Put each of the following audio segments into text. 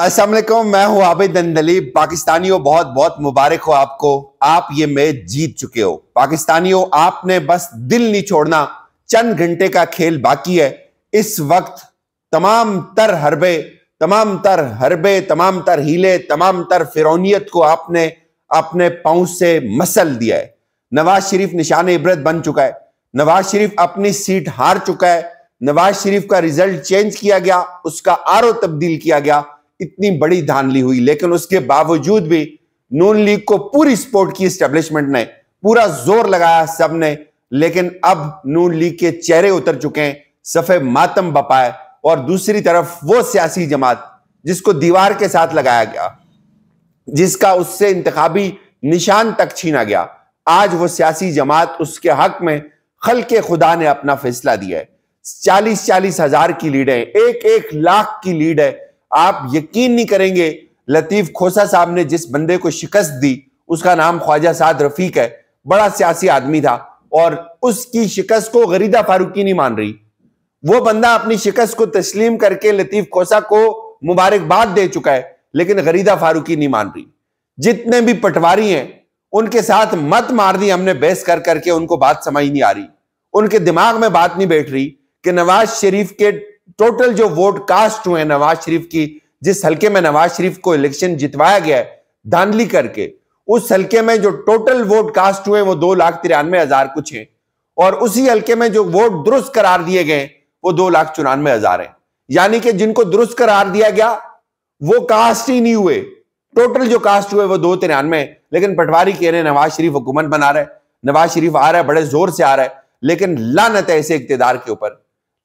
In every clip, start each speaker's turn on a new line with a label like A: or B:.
A: असलम मैं हूं आबिद दंदली पाकिस्तानियों बहुत बहुत मुबारक हो आपको आप ये मैच जीत चुके हो पाकिस्तानियों आपने बस दिल नहीं छोड़ना चंद घंटे का खेल बाकी है इस वक्त तमाम तर हरबे तमाम तर हरबे तमाम तर हीले तमाम तर फिरौनीत को आपने अपने पाँव से मसल दिया है नवाज शरीफ निशान इबरत बन चुका है नवाज शरीफ अपनी सीट हार चुका है नवाज शरीफ का रिजल्ट चेंज किया गया उसका आर तब्दील किया गया इतनी बड़ी ली हुई लेकिन उसके बावजूद भी नून लीग को पूरी सपोर्ट की स्टेब्लिशमेंट ने पूरा जोर लगाया सबने लेकिन अब नून लीग के चेहरे उतर चुके हैं सफे मातम बपाए और दूसरी तरफ वो सियासी जमात जिसको दीवार के साथ लगाया गया जिसका उससे इंतबी निशान तक छीना गया आज वो सियासी जमात उसके हक में खल के खुदा ने अपना फैसला दिया है चालीस चालीस हजार की लीड है एक एक लाख की लीड है आप यकीन नहीं करेंगे लतीफ खोसा साहब ने जिस बंदे को शिकस्त दी उसका नाम ख्वाजा साद रफीक है बड़ा सियासी आदमी था और उसकी शिकस्त को गरीदा फारूकी नहीं मान रही वो बंदा अपनी शिकस्त को तस्लीम करके लतीफ खोसा को मुबारकबाद दे चुका है लेकिन गरीदा फारूकी नहीं मान रही जितने भी पटवारी हैं उनके साथ मत मार दी हमने बहस कर करके उनको बात समझ नहीं आ रही उनके दिमाग में बात नहीं बैठ रही कि नवाज शरीफ के टोटल जो वोट कास्ट हुए नवाज शरीफ की जिस हल्के में नवाज शरीफ को इलेक्शन जितवाया गया है धांधली करके उस हल्के में जो टोटल वोट कास्ट हुए वो दो लाख तिरानवे हजार कुछ हैं और उसी हल्के में जो वोट दुरुस्त करार दिए गए वो दो लाख चौरानवे हजार है यानी कि जिनको दुरुस्त करार दिया गया वो कास्ट ही नहीं हुए टोटल जो कास्ट हुए वो दो तिरानवे लेकिन पटवारी कह रहे नवाज शरीफ हुकूमत बना रहे नवाज शरीफ आ रहा है बड़े जोर से आ रहा है लेकिन लानत है ऐसे इकतेदार के ऊपर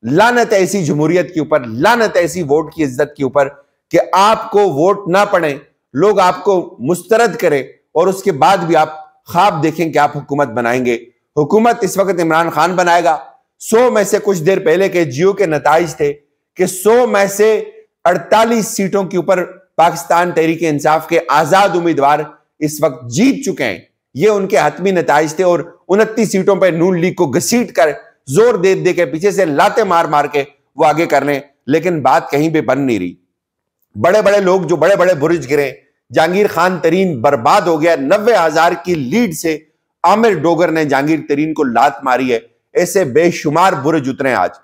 A: लानत ऐसी जमहूरियत के ऊपर लानत ऐसी वोट की इज्जत के ऊपर कि आपको वोट ना पड़े लोग आपको मुस्तरद करें और उसके बाद भी आप ख्वाब देखें कि आप हुकूमत बनाएंगे हुकूमत इस वक्त इमरान खान बनाएगा सौ में से कुछ देर पहले के जियो के नतज थे कि सौ में से अड़तालीस सीटों के ऊपर पाकिस्तान तहरीक इंसाफ के आजाद उम्मीदवार इस वक्त जीत चुके हैं ये उनके हतमी नतज थे और उनतीस सीटों पर नून लीग को घसीट कर जोर दे दे के पीछे से लाते मार मार के वो आगे कर रहे लेकिन बात कहीं भी बन नहीं रही बड़े बड़े लोग जो बड़े बड़े बुरज गिरे जहांगीर खान तरीन बर्बाद हो गया नब्बे हजार की लीड से आमिर डोगर ने जहांगीर तरीन को लात मारी है ऐसे बेशुमार बुरज उतरे आज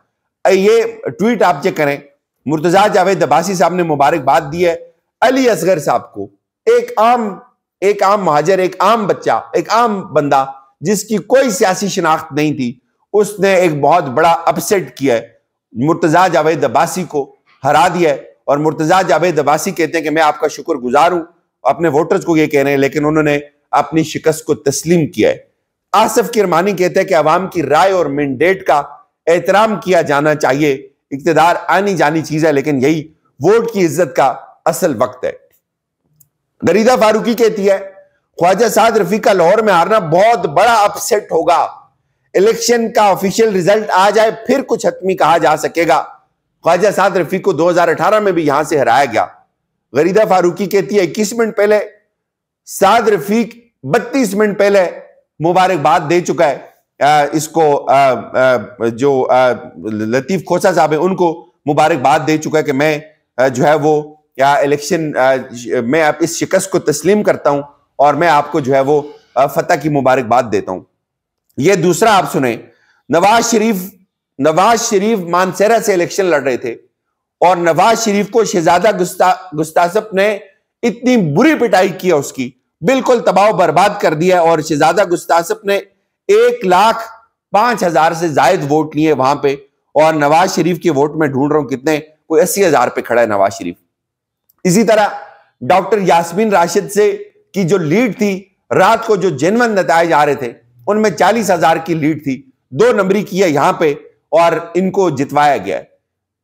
A: ये ट्वीट आप चेक करें मुर्तजा जावेद अबासी साहब ने मुबारकबाद दी है अली असगर साहब को एक आम एक आम महाजर एक आम बच्चा एक आम बंदा जिसकी कोई सियासी शिनाख्त नहीं थी उसने एक बहुत बड़ा अपसेट किया है मुर्तज़ा जावेद अब्बासी को हरा दिया है और मुर्तज़ा जावेद अब्बासी कहते हैं कि मैं आपका शुक्र गुजार हूं अपने वोटर्स को यह कह रहे हैं लेकिन उन्होंने अपनी शिकस्त को तस्लीम किया है आसफ किरमानी कहते हैं कि अवाम की राय और मैंडेट का एहतराम किया जाना चाहिए इकतदार आनी जानी चीज़ है लेकिन यही वोट की इज्जत का असल वक्त है गरीदा फारूकी कहती है ख्वाजा साद रफी का लाहौर में हारना बहुत बड़ा अपसेट होगा इलेक्शन का ऑफिशियल रिजल्ट आ जाए फिर कुछ हतमी कहा जा सकेगा ख्वाजा साद रफी को 2018 में भी यहां से हराया गया गरीदा फारूकी कहती है इक्कीस मिनट पहले साद रफीक बत्तीस मिनट पहले मुबारकबाद दे चुका है आ, इसको आ, आ, जो आ, लतीफ खोसा साहब है उनको मुबारकबाद दे चुका है कि मैं आ, जो है वो या इलेक्शन मैं आप इस शिकस्त को तस्लीम करता हूं और मैं आपको जो है वो फतेह की मुबारकबाद देता हूं ये दूसरा आप सुने नवाज शरीफ नवाज शरीफ मानसेरा से इलेक्शन लड़ रहे थे और नवाज शरीफ को शहजादा गुस्ता गुस्तासप ने इतनी बुरी पिटाई की उसकी बिल्कुल तबाह बर्बाद कर दिया और शहजादा गुस्तासप ने एक लाख पांच हजार से जायद वोट लिए वहां पे और नवाज शरीफ के वोट में ढूंढ रहा हूं कितने कोई अस्सी हजार पे खड़ा है नवाज शरीफ इसी तरह डॉक्टर यासमीन राशिद से की जो लीड थी रात को जो जेनवन नतज आ रहे थे उनमें चालीस हजार की लीड थी दो नंबरी की है यहां पे और इनको जितवाया गया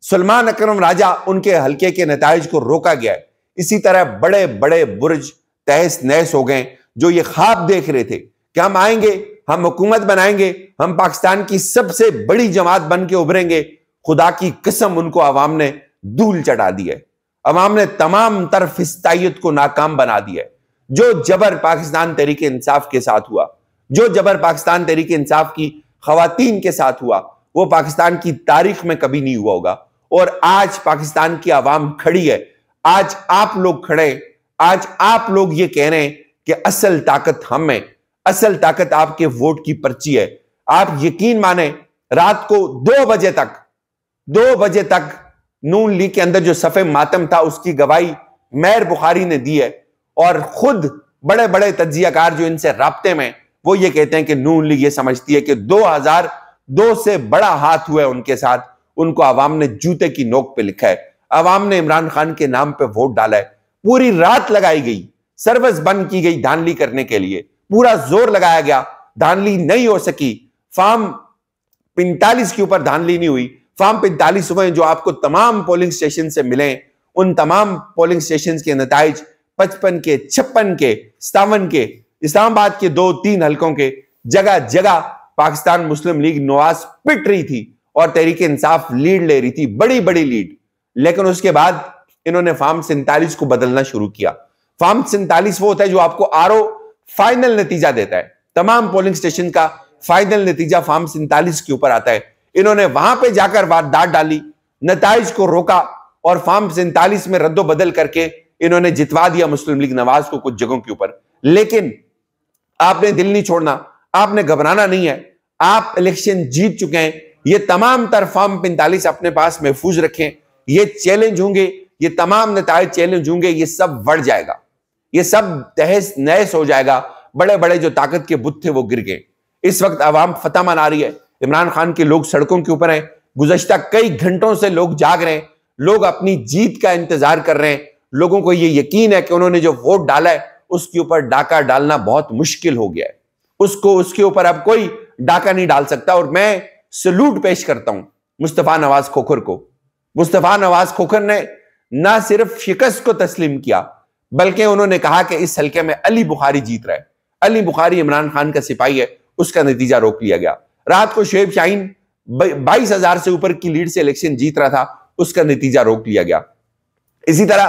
A: सलमान अकरम राजा उनके हलके के नतज को रोका गया इसी तरह बड़े बड़े बुर्ज तहस नहस हो गए जो ये खाब देख रहे थे कि हम आएंगे हम हुकूमत बनाएंगे हम पाकिस्तान की सबसे बड़ी जमात बन के उभरेंगे खुदा की कसम उनको अवाम ने धूल चढ़ा दी है अवाम ने तमाम तरफ इस्ताइत को नाकाम बना दिया है जो जबर पाकिस्तान तरीके इंसाफ के साथ हुआ जो जबर पाकिस्तान तहरीक इंसाफ की खातन के साथ हुआ वो पाकिस्तान की तारीख में कभी नहीं हुआ होगा और आज पाकिस्तान की आवाम खड़ी है आज आप लोग खड़े आज आप लोग ये कह रहे हैं कि असल ताकत हम है असल ताकत आपके वोट की पर्ची है आप यकीन माने रात को दो बजे तक दो बजे तक नून लीग के अंदर जो सफे मातम था उसकी गवाही मैर बुखारी ने दी है और खुद बड़े बड़े तजिया जो इनसे रबते में वो ये कहते हैं कि नून लीग ये समझती है कि 2002 से बड़ा हाथ हुआ है उनके साथ उनको अवाम ने जूते की नोक पे लिखा है अवाम ने इमरान खान के नाम पे वोट डाला है पूरी रात लगाई गई सर्विस बंद की गई धानली करने के लिए पूरा जोर लगाया गया धानली नहीं हो सकी फार्म पैंतालीस के ऊपर धानली नहीं हुई फार्म पैंतालीस हुए जो आपको तमाम पोलिंग स्टेशन से मिले उन तमाम पोलिंग स्टेशन के नतज पचपन के छप्पन के सतावन के इस्लामाबाद के दो तीन हलकों के जगह जगह पाकिस्तान मुस्लिम लीग नवाज पिट रही थी और तहरीक इंसाफ लीड ले रही थी बड़ी बड़ी लीड लेकिन उसके बाद इन्होंने फार्म सैंतालीस को बदलना शुरू किया फार्म सैंतालीस वो होता है जो आपको आर फाइनल नतीजा देता है तमाम पोलिंग स्टेशन का फाइनल नतीजा फार्म सैंतालीस के ऊपर आता है इन्होंने वहां पर जाकर वारदात डाली नतज को रोका और फार्म सैंतालीस में रद्दो बदल करके इन्होंने जितवा दिया मुस्लिम लीग नवाज को कुछ जगहों के ऊपर लेकिन आपने दिल नहीं छोड़ना आपने घबराना नहीं है आप इलेक्शन जीत चुके हैं ये तमाम तर फॉर्म पैंतालीस अपने पास महफूज रखें ये चैलेंज होंगे ये तमाम नतज चैलेंज होंगे ये सब बढ़ जाएगा ये सब तहस नहस हो जाएगा बड़े बड़े जो ताकत के बुत थे वो गिर गए इस वक्त आवाम फतेह मना रही है इमरान खान के लोग सड़कों के ऊपर हैं गुजश्ता कई घंटों से लोग जाग रहे हैं लोग अपनी जीत का इंतजार कर रहे हैं लोगों को ये यकीन है कि उन्होंने जो वोट डाला है उसके ऊपर डाका डालना बहुत मुश्किल हो गया है उसको उसके ऊपर अब कोई डाका नहीं डाल सकता और मैं सल्यूट पेश करता हूं मुस्तफ़ा नवाज खोखर को मुस्तफ़ा नवाज खोखर ने ना सिर्फ शिकस्त को तस्लीम किया बल्कि उन्होंने कहा कि इस हल्के में अली बुखारी जीत रहा है अली बुखारी इमरान खान का सिपाही है उसका नतीजा रोक लिया गया रात को शेब शाहीन बाईस हजार से ऊपर की लीड से इलेक्शन जीत रहा था उसका नतीजा रोक लिया गया इसी तरह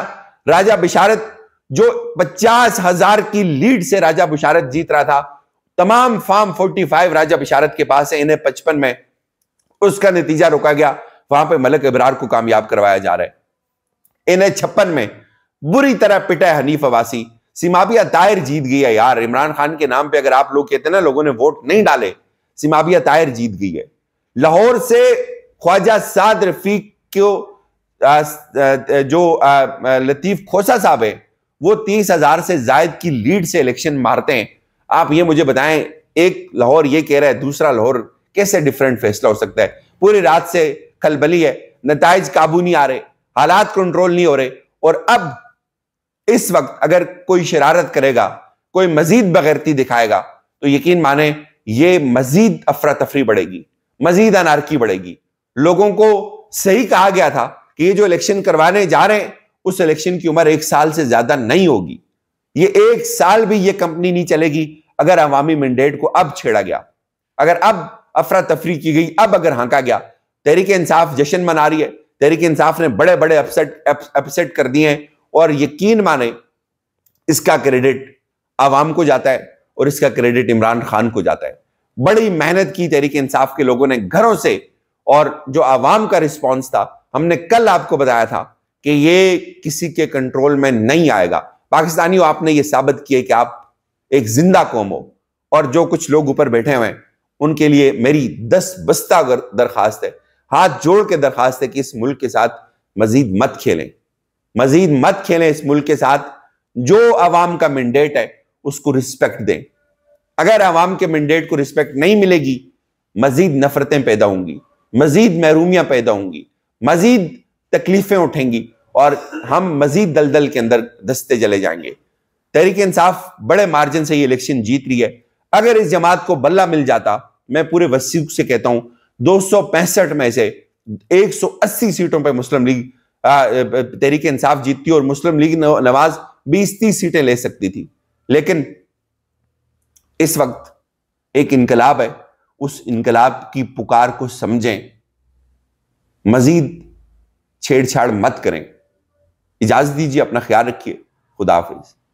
A: राजा बिशारत जो पचास हजार की लीड से राजा बुशारत जीत रहा था तमाम फार्म 45 राजा बिशारत के पास है इन्हें पचपन में उसका नतीजा रोका गया वहां पे मलक इबरार को कामयाब करवाया जा रहा है इन्हें छप्पन में बुरी तरह पिटा है हनीफ अवासी सीमाबिया तायर जीत गई है यार इमरान खान के नाम पे अगर आप लोग कहते ना लोगों ने वोट नहीं डाले सीमाबिया तायर जीत गई है लाहौर से ख्वाजा साद रफीक को जो लतीफ खोसा साहब है वो तीस हजार से जायद की लीड से इलेक्शन मारते हैं आप ये मुझे बताएं एक लाहौर ये कह रहा है दूसरा लाहौर कैसे डिफरेंट फैसला हो सकता है पूरी रात से खलबली है नतज काबू नहीं आ रहे हालात कंट्रोल नहीं हो रहे और अब इस वक्त अगर कोई शरारत करेगा कोई मजीद बगैरती दिखाएगा तो यकीन माने ये मजीद अफरा तफरी बढ़ेगी मजीद अनारकी बढ़ेगी लोगों को सही कहा गया था कि ये जो इलेक्शन करवाने जा रहे हैं उस इलेक्शन की उम्र एक साल से ज्यादा नहीं होगी ये एक साल भी ये कंपनी नहीं चलेगी अगर अवामी मैंडेट को अब छेड़ा गया अगर अब अफरा तफरी की गई अब अगर हांका गया तहरीक इंसाफ जश्न मना रही है तहरीक इंसाफ ने बड़े बड़े अपसेट अपसेट कर दिए हैं और यकीन माने इसका क्रेडिट आवाम को जाता है और इसका क्रेडिट इमरान खान को जाता है बड़ी मेहनत की तहरीक इंसाफ के लोगों ने घरों से और जो आवाम का रिस्पॉन्स था हमने कल आपको बताया था कि ये किसी के कंट्रोल में नहीं आएगा पाकिस्तानियों आपने ये साबित किया कि आप एक जिंदा कौम हो और जो कुछ लोग ऊपर बैठे हुए हैं उनके लिए मेरी दस बस्ता दरखास्त है हाथ जोड़ के दरखास्त है कि इस मुल्क के साथ मजीद मत खेलें मजीद मत खेलें इस मुल्क के साथ जो आवाम का मैंडेट है उसको रिस्पेक्ट दें अगर आवाम के मैंडेट को रिस्पेक्ट नहीं मिलेगी मजीद नफरतें पैदा होंगी मजीद महरूमियां पैदा होंगी मजीद तकलीफें उठेंगी और हम मजीद दलदल के अंदर दस्ते चले जाएंगे तहरीक इंसाफ बड़े मार्जिन से ये इलेक्शन जीत रही है अगर इस जमात को बल्ला मिल जाता मैं पूरे वसीक से कहता हूं दो में से 180 सीटों पर मुस्लिम लीग तहरीक इंसाफ जीतती और मुस्लिम लीग नवाज 20 तीस सीटें ले सकती थी लेकिन इस वक्त एक इनकलाब है उस इनकलाब की पुकार को समझें मजीद छेड़छाड़ मत करें इजाज़त दीजिए अपना ख्याल रखिए खुदा हाफिज़